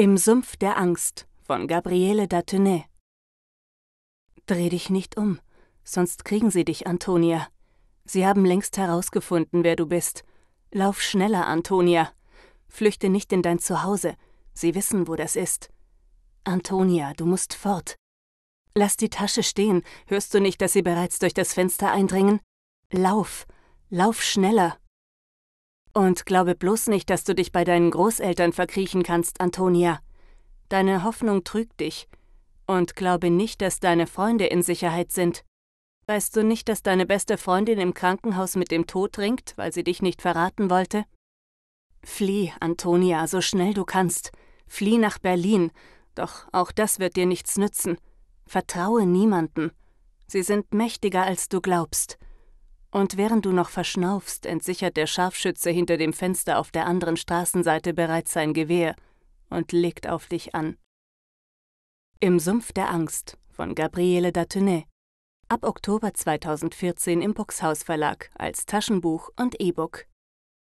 Im Sumpf der Angst von Gabriele Datenay. Dreh dich nicht um, sonst kriegen sie dich, Antonia. Sie haben längst herausgefunden, wer du bist. Lauf schneller, Antonia. Flüchte nicht in dein Zuhause. Sie wissen, wo das ist. Antonia, du musst fort. Lass die Tasche stehen. Hörst du nicht, dass sie bereits durch das Fenster eindringen? Lauf, lauf schneller. Und glaube bloß nicht, dass du dich bei deinen Großeltern verkriechen kannst, Antonia. Deine Hoffnung trügt dich. Und glaube nicht, dass deine Freunde in Sicherheit sind. Weißt du nicht, dass deine beste Freundin im Krankenhaus mit dem Tod ringt, weil sie dich nicht verraten wollte? Flieh, Antonia, so schnell du kannst. Flieh nach Berlin, doch auch das wird dir nichts nützen. Vertraue niemanden. Sie sind mächtiger, als du glaubst. Und während du noch verschnaufst, entsichert der Scharfschütze hinter dem Fenster auf der anderen Straßenseite bereits sein Gewehr und legt auf dich an. Im Sumpf der Angst von Gabriele Datenay. Ab Oktober 2014 im Buchshaus Verlag als Taschenbuch und E-Book.